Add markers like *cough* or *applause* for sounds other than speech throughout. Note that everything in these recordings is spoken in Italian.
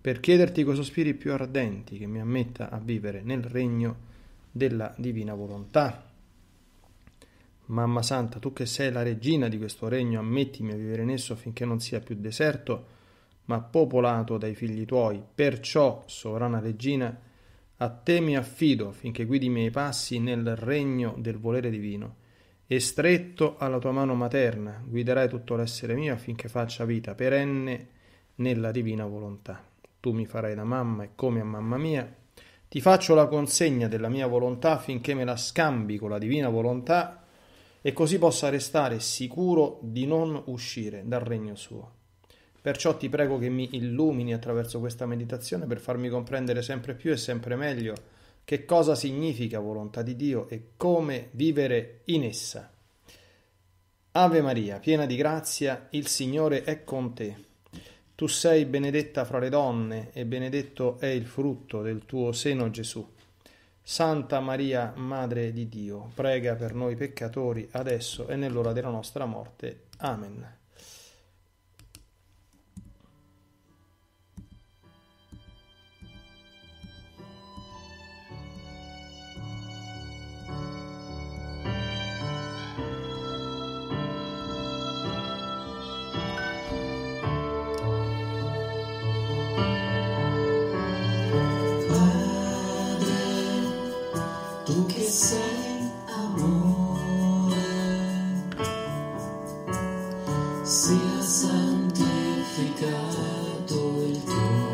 per chiederti con sospiri più ardenti che mi ammetta a vivere nel regno della divina volontà. Mamma Santa, tu che sei la regina di questo regno, ammettimi a vivere in esso finché non sia più deserto, ma popolato dai figli tuoi. Perciò, sovrana regina, a te mi affido finché guidi i miei passi nel regno del volere divino. E stretto alla tua mano materna guiderai tutto l'essere mio affinché faccia vita perenne nella divina volontà tu mi farai da mamma e come a mamma mia, ti faccio la consegna della mia volontà affinché me la scambi con la divina volontà e così possa restare sicuro di non uscire dal regno suo. Perciò ti prego che mi illumini attraverso questa meditazione per farmi comprendere sempre più e sempre meglio che cosa significa volontà di Dio e come vivere in essa. Ave Maria, piena di grazia, il Signore è con te. Tu sei benedetta fra le donne e benedetto è il frutto del tuo seno Gesù. Santa Maria, Madre di Dio, prega per noi peccatori, adesso e nell'ora della nostra morte. Amen. sea santificado el cuerpo.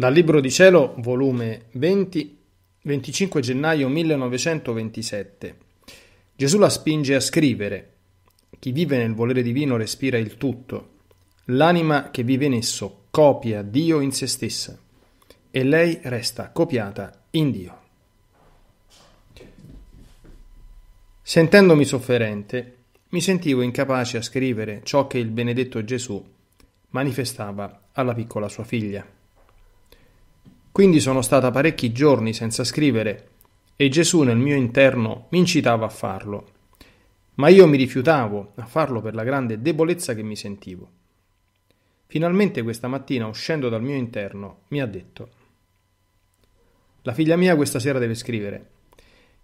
Dal Libro di Cielo, volume 20, 25 gennaio 1927. Gesù la spinge a scrivere. Chi vive nel volere divino respira il tutto. L'anima che vive in esso copia Dio in se stessa e lei resta copiata in Dio. Sentendomi sofferente, mi sentivo incapace a scrivere ciò che il benedetto Gesù manifestava alla piccola sua figlia. Quindi sono stata parecchi giorni senza scrivere e Gesù nel mio interno mi incitava a farlo. Ma io mi rifiutavo a farlo per la grande debolezza che mi sentivo. Finalmente questa mattina, uscendo dal mio interno, mi ha detto La figlia mia questa sera deve scrivere,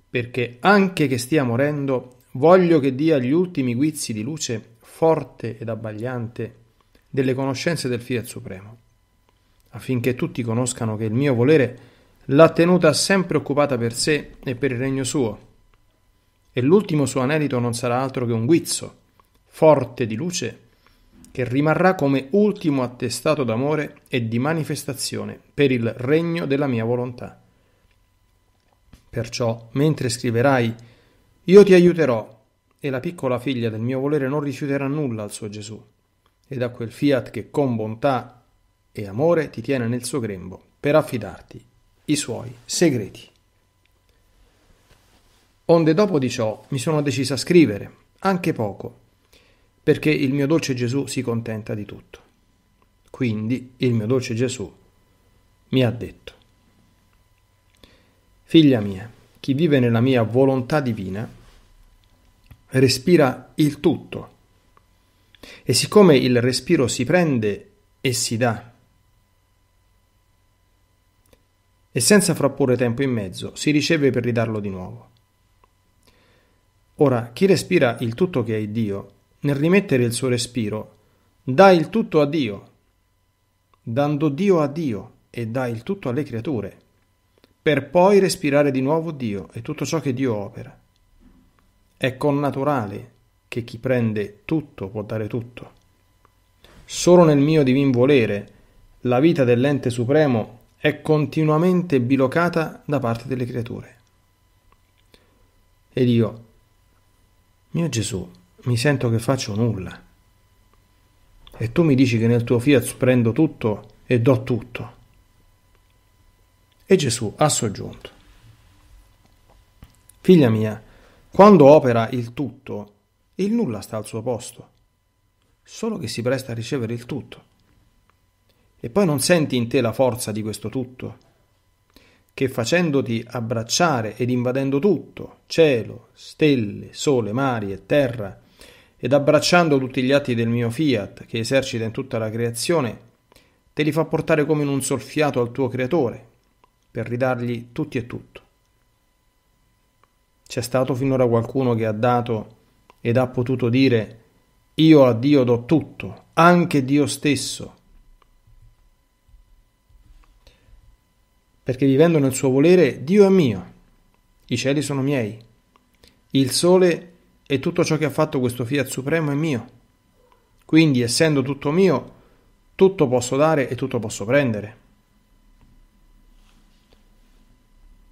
perché anche che stia morendo, voglio che dia gli ultimi guizzi di luce forte ed abbagliante delle conoscenze del Fiat Supremo affinché tutti conoscano che il mio volere l'ha tenuta sempre occupata per sé e per il regno suo. E l'ultimo suo anelito non sarà altro che un guizzo, forte di luce, che rimarrà come ultimo attestato d'amore e di manifestazione per il regno della mia volontà. Perciò, mentre scriverai, io ti aiuterò, e la piccola figlia del mio volere non rifiuterà nulla al suo Gesù. E da quel fiat che con bontà e amore ti tiene nel suo grembo per affidarti i suoi segreti. Onde dopo di ciò mi sono decisa a scrivere, anche poco, perché il mio dolce Gesù si contenta di tutto. Quindi il mio dolce Gesù mi ha detto, Figlia mia, chi vive nella mia volontà divina respira il tutto. E siccome il respiro si prende e si dà e senza frapporre tempo in mezzo si riceve per ridarlo di nuovo. Ora, chi respira il tutto che è Dio, nel rimettere il suo respiro, dà il tutto a Dio, dando Dio a Dio e dà il tutto alle creature, per poi respirare di nuovo Dio e tutto ciò che Dio opera. È connaturale che chi prende tutto può dare tutto. Solo nel mio divin volere, la vita dell'ente supremo è continuamente bilocata da parte delle creature. Ed io, mio Gesù, mi sento che faccio nulla. E tu mi dici che nel tuo fiat prendo tutto e do tutto. E Gesù ha soggiunto. Figlia mia, quando opera il tutto, il nulla sta al suo posto, solo che si presta a ricevere il tutto e poi non senti in te la forza di questo tutto, che facendoti abbracciare ed invadendo tutto, cielo, stelle, sole, mari e terra, ed abbracciando tutti gli atti del mio fiat che esercita in tutta la creazione, te li fa portare come in un solfiato al tuo creatore, per ridargli tutti e tutto. C'è stato finora qualcuno che ha dato ed ha potuto dire io a Dio do tutto, anche Dio stesso, perché vivendo nel suo volere Dio è mio, i cieli sono miei, il sole e tutto ciò che ha fatto questo Fiat Supremo è mio. Quindi, essendo tutto mio, tutto posso dare e tutto posso prendere.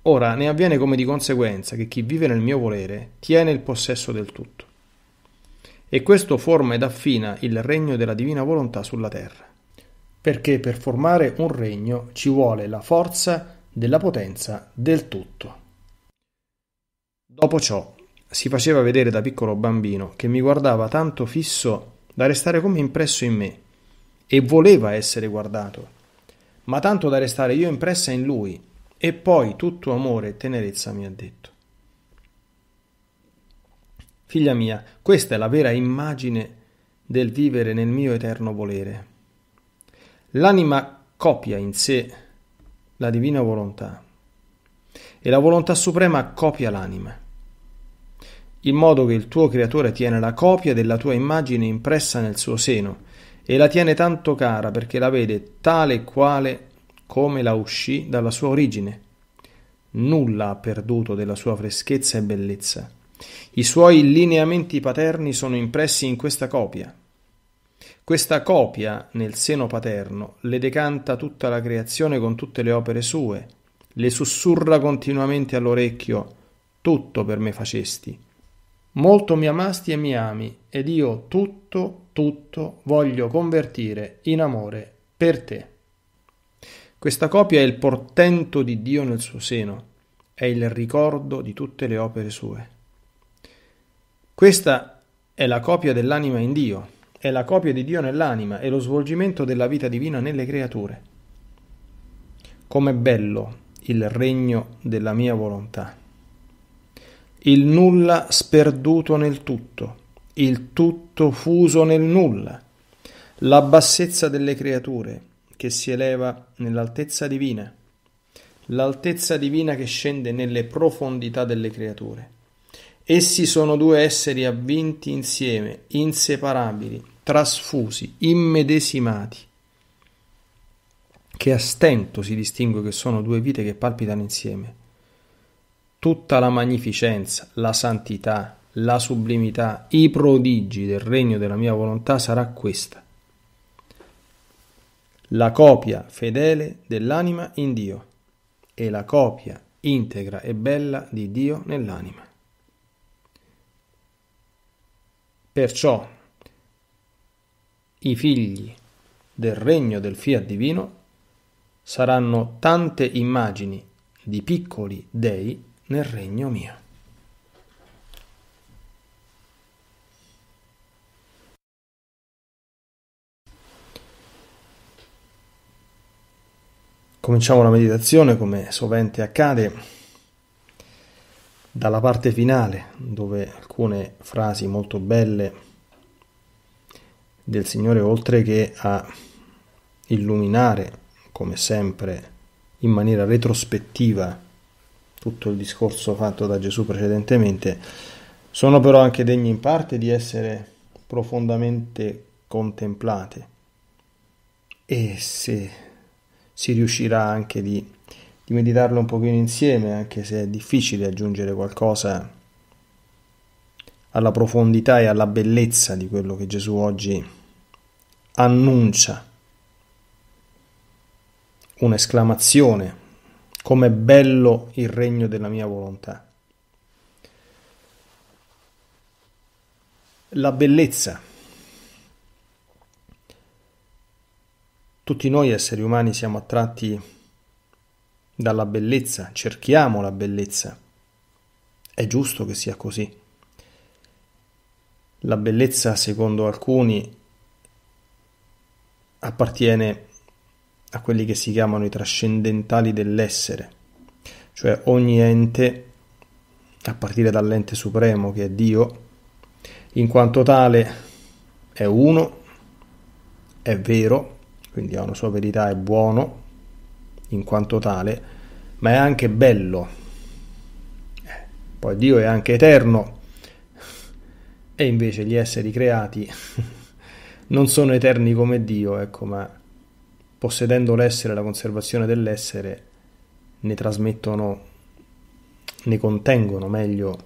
Ora ne avviene come di conseguenza che chi vive nel mio volere tiene il possesso del tutto. E questo forma ed affina il regno della divina volontà sulla terra perché per formare un regno ci vuole la forza della potenza del tutto. Dopo ciò si faceva vedere da piccolo bambino che mi guardava tanto fisso da restare come impresso in me e voleva essere guardato, ma tanto da restare io impressa in lui e poi tutto amore e tenerezza mi ha detto. Figlia mia, questa è la vera immagine del vivere nel mio eterno volere. L'anima copia in sé la divina volontà e la volontà suprema copia l'anima, in modo che il tuo creatore tiene la copia della tua immagine impressa nel suo seno e la tiene tanto cara perché la vede tale e quale come la uscì dalla sua origine. Nulla ha perduto della sua freschezza e bellezza. I suoi lineamenti paterni sono impressi in questa copia questa copia nel seno paterno le decanta tutta la creazione con tutte le opere sue, le sussurra continuamente all'orecchio, tutto per me facesti. Molto mi amasti e mi ami, ed io tutto, tutto voglio convertire in amore per te. Questa copia è il portento di Dio nel suo seno, è il ricordo di tutte le opere sue. Questa è la copia dell'anima in Dio, è la copia di Dio nell'anima e lo svolgimento della vita divina nelle creature. Com'è bello il regno della mia volontà. Il nulla sperduto nel tutto, il tutto fuso nel nulla, la bassezza delle creature che si eleva nell'altezza divina, l'altezza divina che scende nelle profondità delle creature. Essi sono due esseri avvinti insieme, inseparabili, trasfusi, immedesimati, che a stento si distingue che sono due vite che palpitano insieme. Tutta la magnificenza, la santità, la sublimità, i prodigi del regno della mia volontà sarà questa. La copia fedele dell'anima in Dio e la copia integra e bella di Dio nell'anima. Perciò i figli del regno del fiat divino saranno tante immagini di piccoli dei nel regno mio. Cominciamo la meditazione, come sovente accade, dalla parte finale, dove alcune frasi molto belle del Signore, oltre che a illuminare, come sempre, in maniera retrospettiva tutto il discorso fatto da Gesù precedentemente, sono però anche degni in parte di essere profondamente contemplate e se si riuscirà anche di, di meditarlo un pochino insieme, anche se è difficile aggiungere qualcosa alla profondità e alla bellezza di quello che Gesù oggi annuncia. Un'esclamazione, com'è bello il regno della mia volontà. La bellezza. Tutti noi esseri umani siamo attratti dalla bellezza, cerchiamo la bellezza. È giusto che sia così. La bellezza, secondo alcuni, appartiene a quelli che si chiamano i trascendentali dell'essere, cioè ogni ente, a partire dall'ente supremo che è Dio, in quanto tale è uno, è vero, quindi ha una sua verità, è buono in quanto tale, ma è anche bello. Eh, poi Dio è anche eterno, e invece gli esseri creati *laughs* non sono eterni come Dio, ecco, ma possedendo l'essere e la conservazione dell'essere ne trasmettono, ne contengono meglio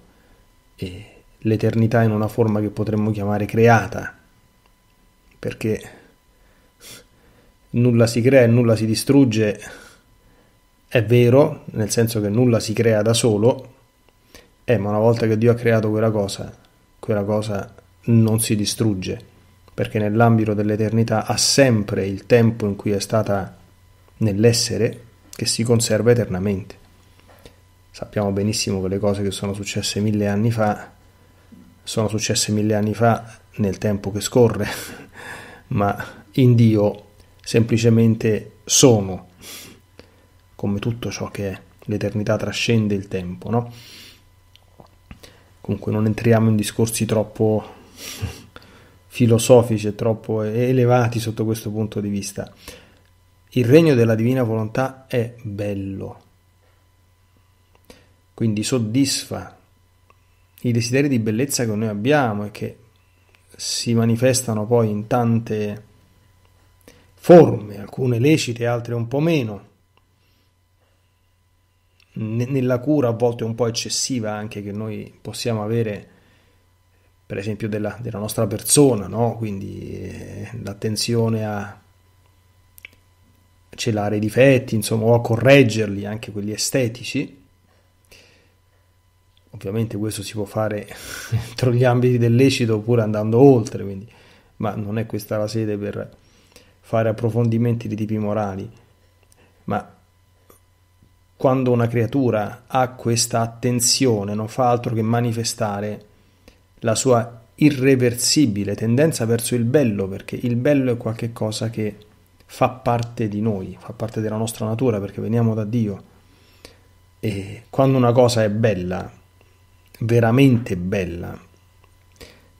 eh, l'eternità in una forma che potremmo chiamare creata, perché nulla si crea e nulla si distrugge, è vero, nel senso che nulla si crea da solo, eh, ma una volta che Dio ha creato quella cosa, quella cosa non si distrugge, perché nell'ambito dell'eternità ha sempre il tempo in cui è stata nell'essere che si conserva eternamente. Sappiamo benissimo che le cose che sono successe mille anni fa sono successe mille anni fa nel tempo che scorre, *laughs* ma in Dio semplicemente sono, come tutto ciò che è. L'eternità trascende il tempo, no? comunque non entriamo in discorsi troppo *laughs* filosofici e troppo elevati sotto questo punto di vista. Il regno della divina volontà è bello, quindi soddisfa i desideri di bellezza che noi abbiamo e che si manifestano poi in tante forme, alcune lecite, altre un po' meno nella cura a volte un po' eccessiva anche che noi possiamo avere per esempio della, della nostra persona, no? quindi eh, l'attenzione a celare i difetti, insomma, o a correggerli, anche quelli estetici. Ovviamente questo si può fare *laughs* entro gli ambiti del lecito oppure andando oltre, quindi, ma non è questa la sede per fare approfondimenti di tipi morali, ma quando una creatura ha questa attenzione non fa altro che manifestare la sua irreversibile tendenza verso il bello, perché il bello è qualcosa che fa parte di noi, fa parte della nostra natura, perché veniamo da Dio. E quando una cosa è bella, veramente bella,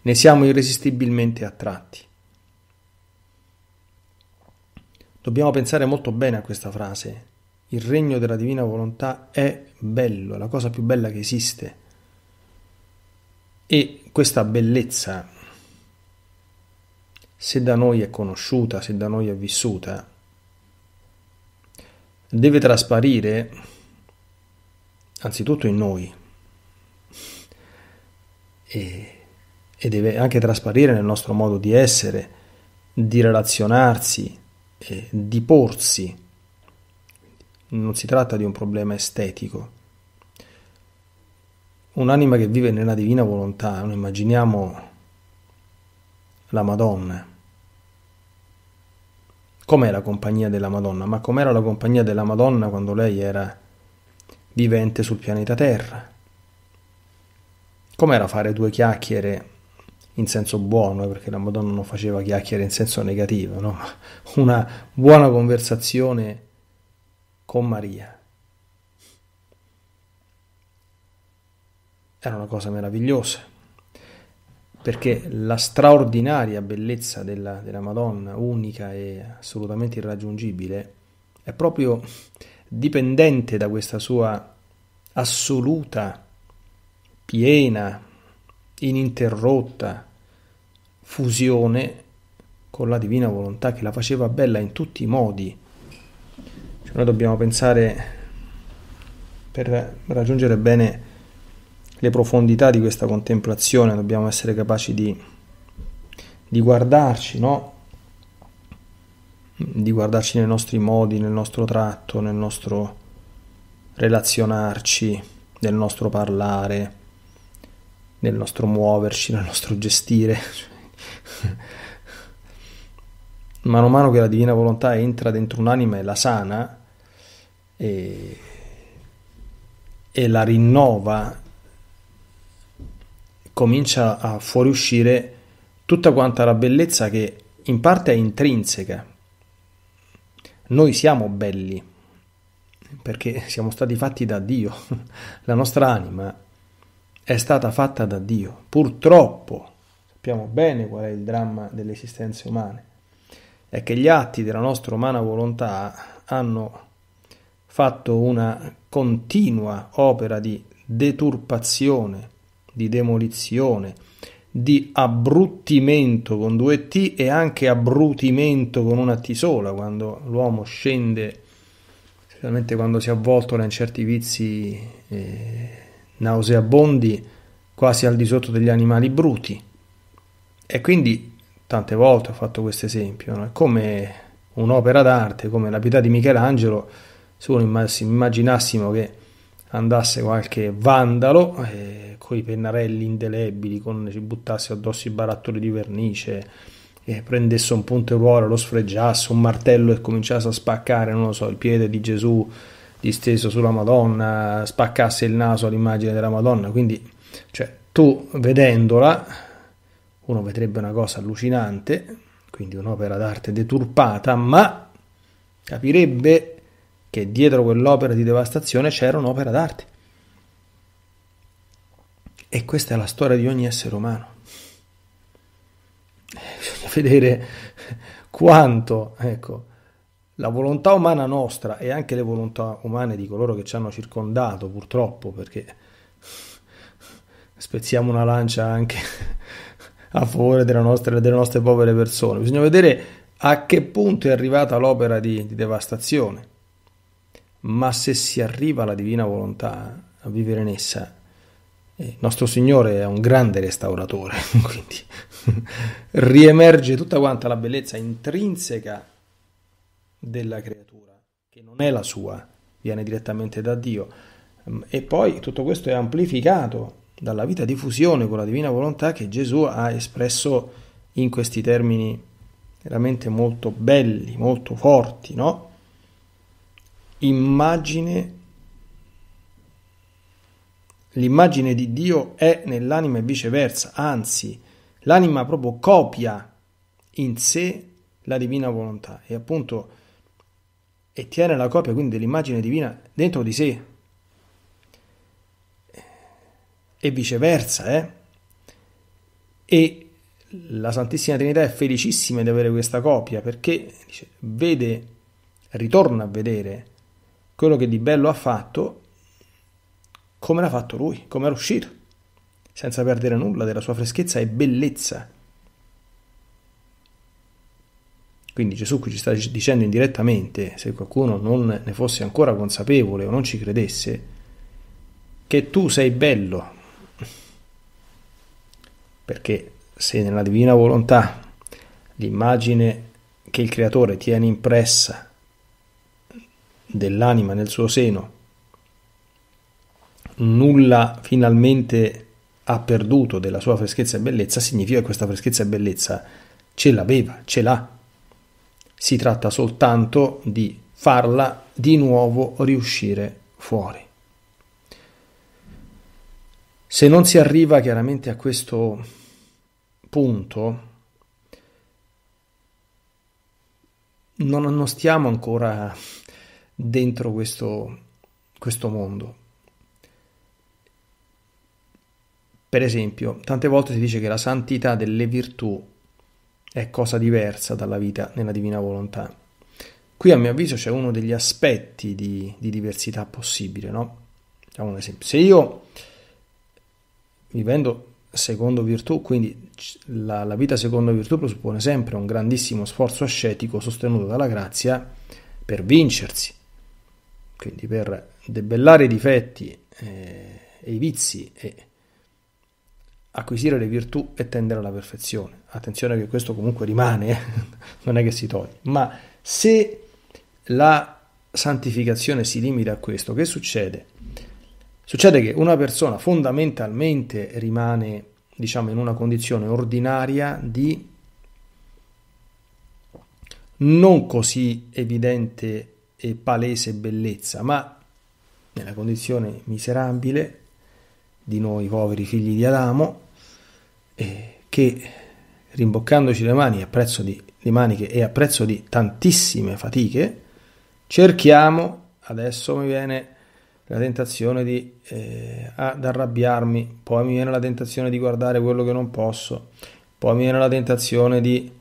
ne siamo irresistibilmente attratti. Dobbiamo pensare molto bene a questa frase, il regno della divina volontà è bello, è la cosa più bella che esiste. E questa bellezza, se da noi è conosciuta, se da noi è vissuta, deve trasparire anzitutto in noi e, e deve anche trasparire nel nostro modo di essere, di relazionarsi, di porsi non si tratta di un problema estetico. Un'anima che vive nella divina volontà, noi immaginiamo la Madonna. Com'è la compagnia della Madonna? Ma com'era la compagnia della Madonna quando lei era vivente sul pianeta Terra? Com'era fare due chiacchiere in senso buono, eh, perché la Madonna non faceva chiacchiere in senso negativo, no? Una buona conversazione con Maria. Era una cosa meravigliosa, perché la straordinaria bellezza della, della Madonna, unica e assolutamente irraggiungibile, è proprio dipendente da questa sua assoluta, piena, ininterrotta fusione con la divina volontà che la faceva bella in tutti i modi cioè noi dobbiamo pensare per raggiungere bene le profondità di questa contemplazione, dobbiamo essere capaci di, di guardarci, no? di guardarci nei nostri modi, nel nostro tratto, nel nostro relazionarci, nel nostro parlare, nel nostro muoverci, nel nostro gestire. *laughs* mano a mano che la divina volontà entra dentro un'anima e la sana, e, e la rinnova, comincia a fuoriuscire tutta quanta la bellezza che in parte è intrinseca. Noi siamo belli perché *laughs* siamo stati fatti da Dio, *laughs* la nostra anima è stata fatta da Dio. Purtroppo sappiamo bene qual è il dramma delle esistenze umane, è che gli atti della nostra umana volontà hanno fatto una continua opera di deturpazione, di demolizione, di abbruttimento con due T e anche abbrutimento con una T sola, quando l'uomo scende, specialmente quando si avvoltola in certi vizi eh, nauseabondi, quasi al di sotto degli animali bruti. E quindi tante volte ho fatto questo esempio, no? come un'opera d'arte, come la pietà di Michelangelo, se uno immaginassimo che andasse qualche vandalo eh, con i pennarelli indelebili, con, ci buttasse addosso i barattoli di vernice, eh, prendesse un punteruolo, lo sfregiasse, un martello e cominciasse a spaccare, non lo so, il piede di Gesù disteso sulla Madonna, spaccasse il naso all'immagine della Madonna. Quindi, cioè, tu vedendola, uno vedrebbe una cosa allucinante, quindi un'opera d'arte deturpata, ma capirebbe che dietro quell'opera di devastazione c'era un'opera d'arte. E questa è la storia di ogni essere umano. Eh, bisogna vedere quanto, ecco, la volontà umana nostra e anche le volontà umane di coloro che ci hanno circondato, purtroppo, perché spezziamo una lancia anche a favore nostra, delle nostre povere persone. Bisogna vedere a che punto è arrivata l'opera di, di devastazione ma se si arriva alla divina volontà, a vivere in essa, il eh, nostro Signore è un grande restauratore, *laughs* quindi riemerge tutta quanta la bellezza intrinseca della creatura, che non è la sua, viene direttamente da Dio. Mm, e poi tutto questo è amplificato dalla vita di fusione con la divina volontà che Gesù ha espresso in questi termini veramente molto belli, molto forti, no? immagine l'immagine di Dio è nell'anima e viceversa, anzi l'anima proprio copia in sé la divina volontà e appunto e tiene la copia quindi dell'immagine divina dentro di sé e viceversa eh? e la Santissima Trinità è felicissima di avere questa copia perché dice, vede ritorna a vedere quello che di bello ha fatto, come l'ha fatto lui, come era uscito, senza perdere nulla della sua freschezza e bellezza. Quindi Gesù qui ci sta dicendo indirettamente, se qualcuno non ne fosse ancora consapevole o non ci credesse, che tu sei bello. Perché se nella divina volontà l'immagine che il creatore tiene impressa dell'anima nel suo seno, nulla finalmente ha perduto della sua freschezza e bellezza, significa che questa freschezza e bellezza ce l'aveva, ce l'ha. Si tratta soltanto di farla di nuovo riuscire fuori. Se non si arriva chiaramente a questo punto, non, non stiamo ancora dentro questo, questo mondo. Per esempio, tante volte si dice che la santità delle virtù è cosa diversa dalla vita nella divina volontà. Qui a mio avviso c'è uno degli aspetti di, di diversità possibile, no? Facciamo un esempio. Se io, vivendo secondo virtù, quindi la, la, vita secondo virtù presuppone sempre un grandissimo sforzo ascetico sostenuto dalla grazia per vincersi. Quindi per debellare i difetti eh, e i vizi e acquisire le virtù e tendere alla perfezione. Attenzione che questo comunque rimane, eh? *laughs* non è che si toglie. Ma se la santificazione si limita a questo, che succede? Succede che una persona fondamentalmente rimane, diciamo, in una condizione ordinaria di non così evidente e palese bellezza, ma nella condizione miserabile di noi poveri figli di Adamo, eh, che rimboccandoci le mani a prezzo di, le maniche e a prezzo di tantissime fatiche, cerchiamo, adesso mi viene la tentazione di, eh, ad arrabbiarmi, poi mi viene la tentazione di guardare quello che non posso, poi mi viene la tentazione di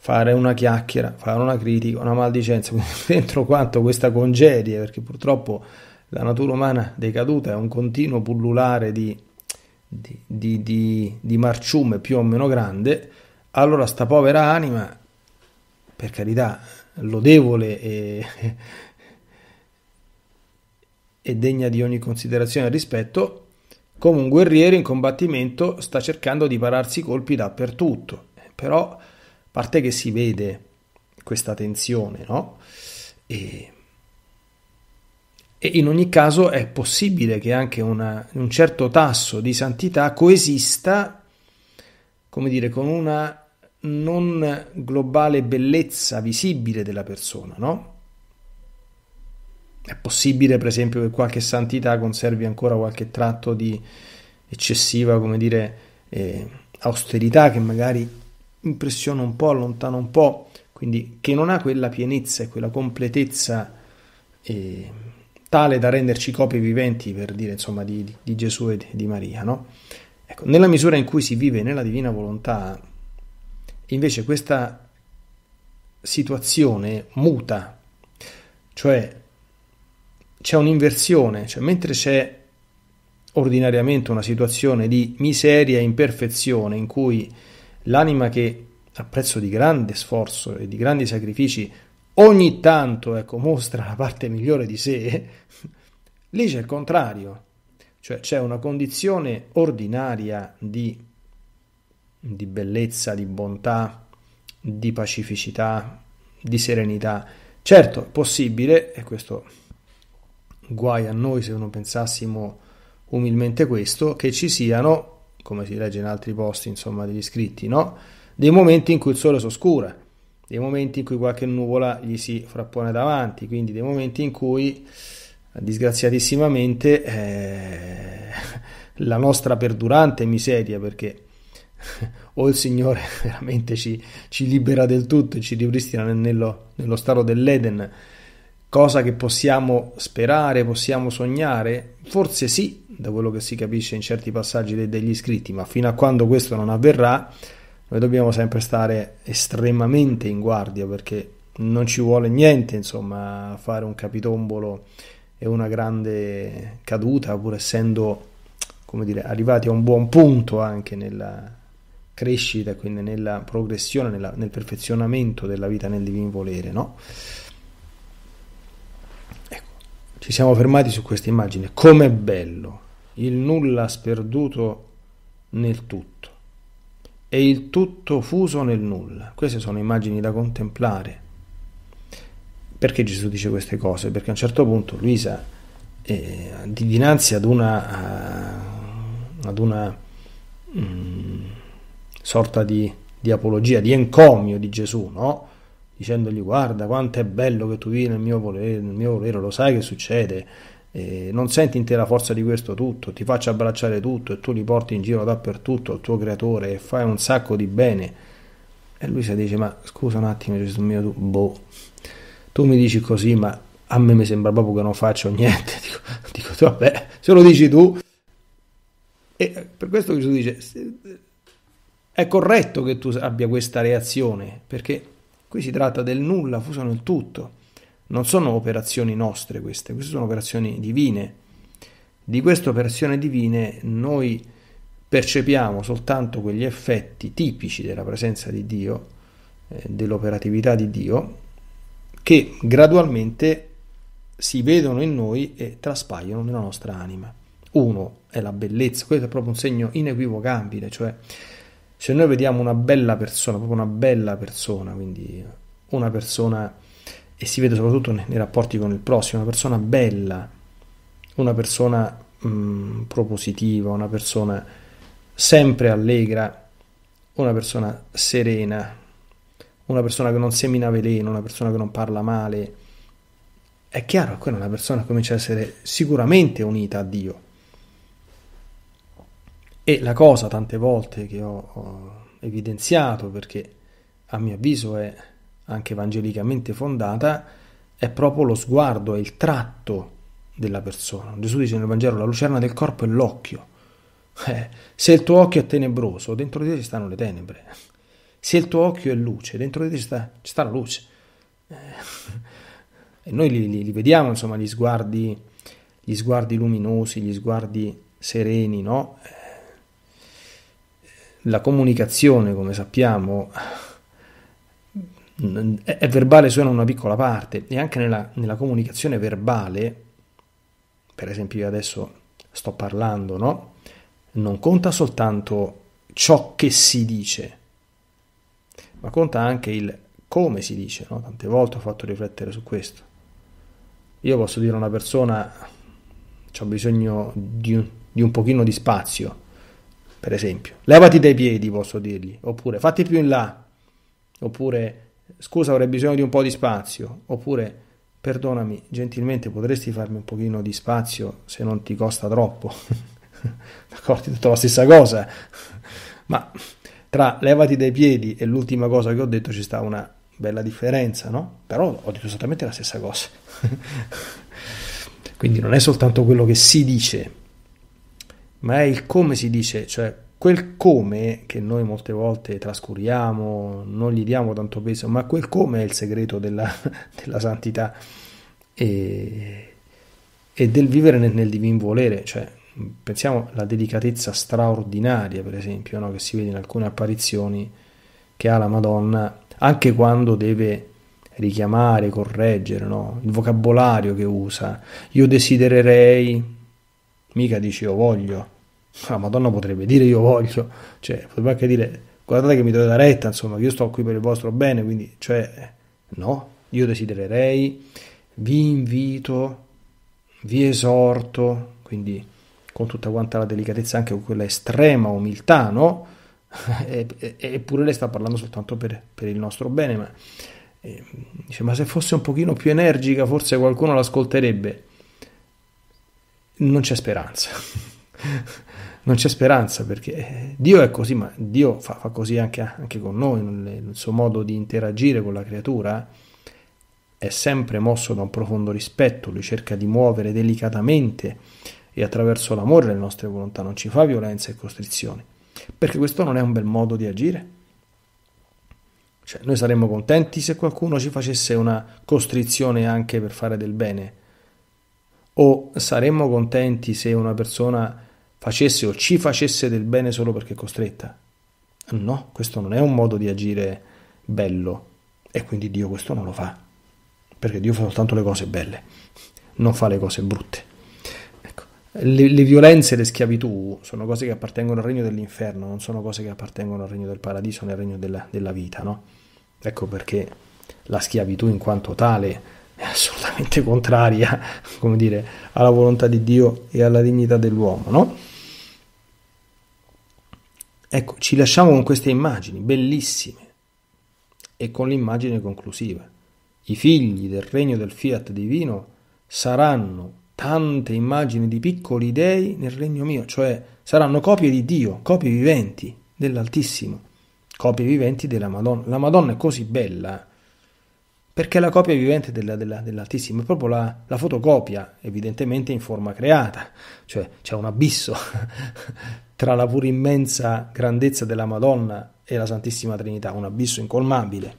fare una chiacchiera, fare una critica, una maldicenza, *laughs* dentro quanto questa congedia, perché purtroppo la natura umana decaduta è un continuo pullulare di, di, di, di, di marciume più o meno grande, allora sta povera anima, per carità, lodevole e, e degna di ogni considerazione e rispetto, come un guerriero in combattimento sta cercando di pararsi i colpi dappertutto, però parte che si vede questa tensione, no? E, e in ogni caso è possibile che anche una, un certo tasso di santità coesista, come dire, con una non globale bellezza visibile della persona, no? È possibile, per esempio, che qualche santità conservi ancora qualche tratto di eccessiva, come dire, eh, austerità che magari impressiona un po', allontana un po', quindi che non ha quella pienezza e quella completezza eh, tale da renderci copie viventi, per dire insomma, di, di Gesù e di Maria. No? Ecco, nella misura in cui si vive nella divina volontà, invece questa situazione muta, cioè c'è un'inversione, cioè mentre c'è ordinariamente una situazione di miseria e imperfezione in cui l'anima che a prezzo di grande sforzo e di grandi sacrifici ogni tanto ecco, mostra la parte migliore di sé, *laughs* lì c'è il contrario, cioè c'è una condizione ordinaria di, di bellezza, di bontà, di pacificità, di serenità. Certo, è possibile, e questo guai a noi se non pensassimo umilmente questo, che ci siano come si legge in altri posti, insomma, degli scritti, no? Dei momenti in cui il sole s'oscura, dei momenti in cui qualche nuvola gli si frappone davanti, quindi dei momenti in cui disgraziatissimamente eh, *laughs* la nostra perdurante miseria, perché *laughs* o il Signore *laughs* veramente ci, ci libera del tutto e ci ripristina nello, nello stato dell'Eden, cosa che possiamo sperare, possiamo sognare? Forse sì, da quello che si capisce in certi passaggi degli scritti, ma fino a quando questo non avverrà, noi dobbiamo sempre stare estremamente in guardia perché non ci vuole niente, insomma, fare un capitombolo e una grande caduta, pur essendo, come dire, arrivati a un buon punto anche nella crescita, quindi nella progressione, nella, nel perfezionamento della vita nel divin volere, no? ci siamo fermati su questa immagine. Com'è bello il nulla sperduto nel tutto e il tutto fuso nel nulla. Queste sono immagini da contemplare. Perché Gesù dice queste cose? Perché a un certo punto Luisa, eh, dinanzi ad una, uh, ad una um, sorta di, di apologia, di encomio di Gesù, no? dicendogli guarda quanto è bello che tu vieni nel mio volere, nel mio volere lo sai che succede, eh, non senti in te la forza di questo tutto, ti faccio abbracciare tutto e tu li porti in giro dappertutto al tuo creatore e fai un sacco di bene. E lui si dice ma scusa un attimo Gesù mio, tu, boh, tu mi dici così ma a me mi sembra proprio che non faccio niente, *laughs* dico, dico vabbè se lo dici tu. E eh, per questo Gesù dice è corretto che tu abbia questa reazione perché Qui si tratta del nulla fuso nel tutto. Non sono operazioni nostre queste, queste sono operazioni divine. Di queste operazioni divine noi percepiamo soltanto quegli effetti tipici della presenza di Dio, eh, dell'operatività di Dio, che gradualmente si vedono in noi e traspaiono nella nostra anima. Uno è la bellezza, questo è proprio un segno inequivocabile, cioè se noi vediamo una bella persona, proprio una bella persona, quindi una persona, e si vede soprattutto nei, nei rapporti con il prossimo, una persona bella, una persona mh, mm, propositiva, una persona sempre allegra, una persona serena, una persona che non semina veleno, una persona che non parla male, è chiaro che quella è una persona che comincia a essere sicuramente unita a Dio e la cosa tante volte che ho, ho evidenziato, perché a mio avviso è anche evangelicamente fondata, è proprio lo sguardo, è il tratto della persona. Gesù dice nel Vangelo la lucerna del corpo è l'occhio. *laughs* Eh, se il tuo occhio è tenebroso, dentro di te ci stanno le tenebre. Se il tuo occhio è luce, dentro di te ci sta, ci sta la luce. Eh, *laughs* e noi li, li, li, vediamo, insomma, gli sguardi, gli sguardi luminosi, gli sguardi sereni, no? Eh, la comunicazione, come sappiamo, è verbale solo in una piccola parte e anche nella, nella, comunicazione verbale, per esempio io adesso sto parlando, no? Non conta soltanto ciò che si dice, ma conta anche il come si dice, no? Tante volte ho fatto riflettere su questo. Io posso dire a una persona, ho bisogno di un, di un pochino di spazio, per esempio. Levati dai piedi, posso dirgli, oppure fatti più in là, oppure scusa avrei bisogno di un po' di spazio, oppure perdonami, gentilmente potresti farmi un pochino di spazio se non ti costa troppo. *laughs* D'accordo, tutta la stessa cosa, ma tra levati dai piedi e l'ultima cosa che ho detto ci sta una bella differenza, no? Però ho detto esattamente la stessa cosa. *laughs* Quindi non è soltanto quello che si dice, ma è il come si dice, cioè quel come che noi molte volte trascuriamo, non gli diamo tanto peso, ma quel come è il segreto della, *laughs* della santità e, e, del vivere nel, nel divin volere, cioè pensiamo alla delicatezza straordinaria, per esempio, no? che si vede in alcune apparizioni che ha la Madonna, anche quando deve richiamare, correggere, no? il vocabolario che usa. Io desidererei mica dici io voglio, la ah, Madonna potrebbe dire io voglio, cioè potrebbe anche dire guardate che mi dovete la retta, insomma, io sto qui per il vostro bene, quindi, cioè, no, io desidererei, vi invito, vi esorto, quindi con tutta quanta la delicatezza, anche con quella estrema umiltà, no? *laughs* Eppure lei sta parlando soltanto per, per il nostro bene, ma, eh, dice, ma se fosse un pochino più energica forse qualcuno l'ascolterebbe non c'è speranza. *laughs* non c'è speranza perché eh, Dio è così, ma Dio fa, fa così anche, anche, con noi, il suo modo di interagire con la creatura eh, è sempre mosso da un profondo rispetto, lui cerca di muovere delicatamente e attraverso l'amore le nostre volontà, non ci fa violenza e costrizione, perché questo non è un bel modo di agire. Cioè, noi saremmo contenti se qualcuno ci facesse una costrizione anche per fare del bene, o saremmo contenti se una persona facesse o ci facesse del bene solo perché è costretta? No, questo non è un modo di agire bello e quindi Dio questo non lo fa, perché Dio fa soltanto le cose belle, non fa le cose brutte. Ecco. Le, le violenze e le schiavitù sono cose che appartengono al regno dell'inferno, non sono cose che appartengono al regno del paradiso, nel regno della, della vita, no? Ecco perché la schiavitù in quanto tale è assolutamente contraria, come dire, alla volontà di Dio e alla dignità dell'uomo, no? Ecco, ci lasciamo con queste immagini bellissime e con l'immagine conclusiva. I figli del regno del fiat divino saranno tante immagini di piccoli dei nel regno mio, cioè saranno copie di Dio, copie viventi dell'Altissimo, copie viventi della Madonna. La Madonna è così bella perché è la copia vivente della, della, dell'Altissimo, è proprio la, la, fotocopia, evidentemente in forma creata, cioè c'è un abisso *laughs* tra la pur immensa grandezza della Madonna e la Santissima Trinità, un abisso incolmabile.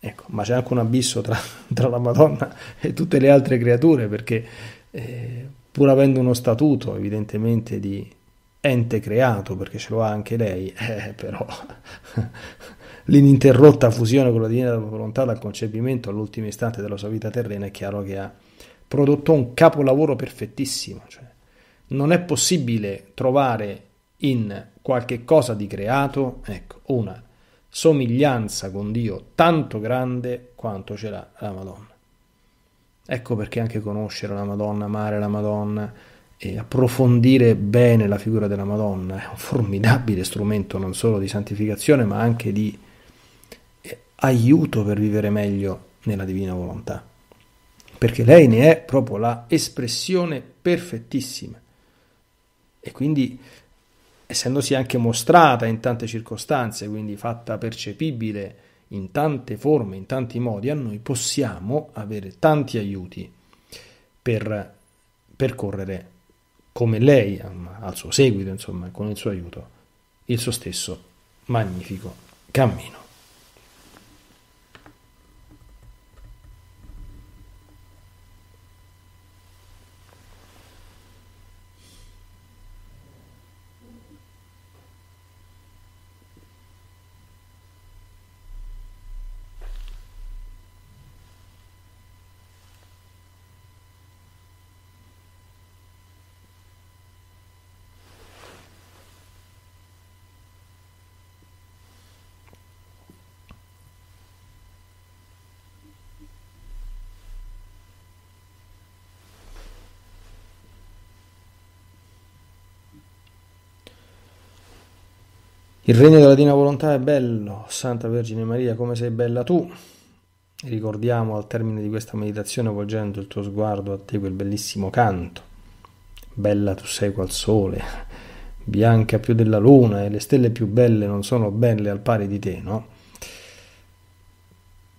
Ecco, ma c'è anche un abisso tra, *laughs* tra la Madonna e tutte le altre creature, perché eh, pur avendo uno statuto evidentemente di ente creato, perché ce lo ha anche lei, *laughs* eh, però L'ininterrotta fusione con la divina volontà dal concepimento all'ultimo istante della sua vita terrena è chiaro che ha prodotto un capolavoro perfettissimo. Cioè, non è possibile trovare in qualche cosa di creato ecco, una somiglianza con Dio tanto grande quanto ce l'ha la Madonna. Ecco perché anche conoscere la Madonna, amare la Madonna e approfondire bene la figura della Madonna è un formidabile strumento non solo di santificazione ma anche di aiuto per vivere meglio nella divina volontà, perché lei ne è proprio la espressione perfettissima e quindi essendosi anche mostrata in tante circostanze, quindi fatta percepibile in tante forme, in tanti modi, a noi possiamo avere tanti aiuti per percorrere come lei, al suo seguito, insomma, con il suo aiuto, il suo stesso magnifico cammino. Il regno della Divina Volontà è bello, Santa Vergine Maria, come sei bella tu. Ricordiamo al termine di questa meditazione, volgendo il tuo sguardo a te quel bellissimo canto. Bella tu sei qual sole, bianca più della luna, e le stelle più belle non sono belle al pari di te, no?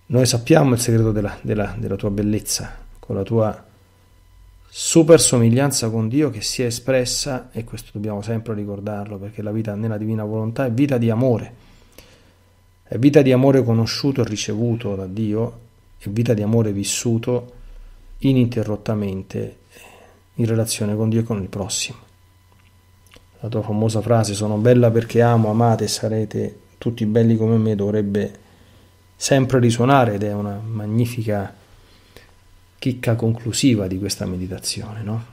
Noi sappiamo il segreto della, della, della tua bellezza, con la tua super somiglianza con Dio che si è espressa, e questo dobbiamo sempre ricordarlo perché la vita nella divina volontà è vita di amore, è vita di amore conosciuto e ricevuto da Dio, è vita di amore vissuto ininterrottamente in relazione con Dio e con il prossimo. La tua famosa frase sono bella perché amo, amate e sarete tutti belli come me dovrebbe sempre risuonare ed è una magnifica chicca conclusiva di questa meditazione, no?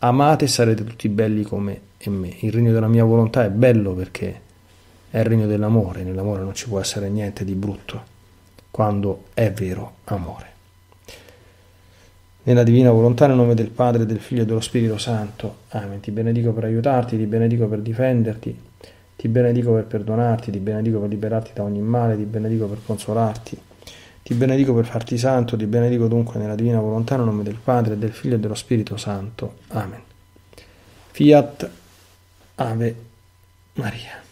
Amate e sarete tutti belli come e me. Il regno della mia volontà è bello perché è il regno dell'amore, nell'amore non ci può essere niente di brutto quando è vero amore. Nella divina volontà, nel nome del Padre, del Figlio e dello Spirito Santo. Amen. Ti benedico per aiutarti, ti benedico per difenderti, ti benedico per perdonarti, ti benedico per liberarti da ogni male, ti benedico per consolarti ti benedico per farti santo, ti benedico dunque nella divina volontà, nel nome del Padre, del Figlio e dello Spirito Santo. Amen. Fiat Ave Maria.